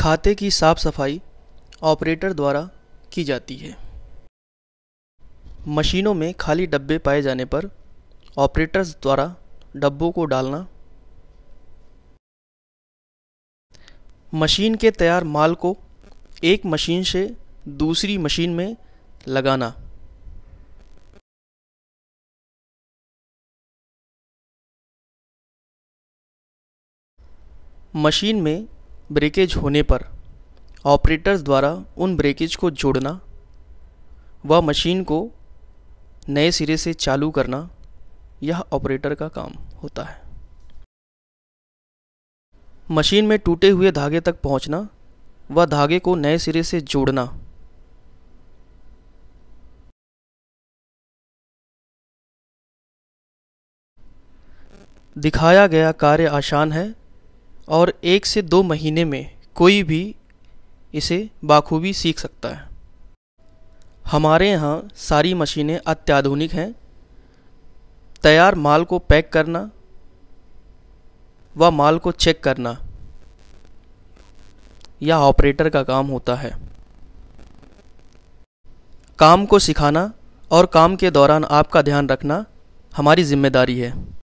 खाते की साफ सफाई ऑपरेटर द्वारा की जाती है मशीनों में खाली डब्बे पाए जाने पर ऑपरेटर्स द्वारा डब्बों को डालना मशीन के तैयार माल को एक मशीन से दूसरी मशीन में लगाना मशीन में ब्रेकेज होने पर ऑपरेटर्स द्वारा उन ब्रेकेज को जोड़ना व मशीन को नए सिरे से चालू करना यह ऑपरेटर का काम होता है मशीन में टूटे हुए धागे तक पहुंचना व धागे को नए सिरे से जोड़ना दिखाया गया कार्य आसान है और एक से दो महीने में कोई भी इसे बाखूबी सीख सकता है हमारे यहाँ सारी मशीनें अत्याधुनिक हैं तैयार माल को पैक करना व माल को चेक करना या ऑपरेटर का काम होता है काम को सिखाना और काम के दौरान आपका ध्यान रखना हमारी जिम्मेदारी है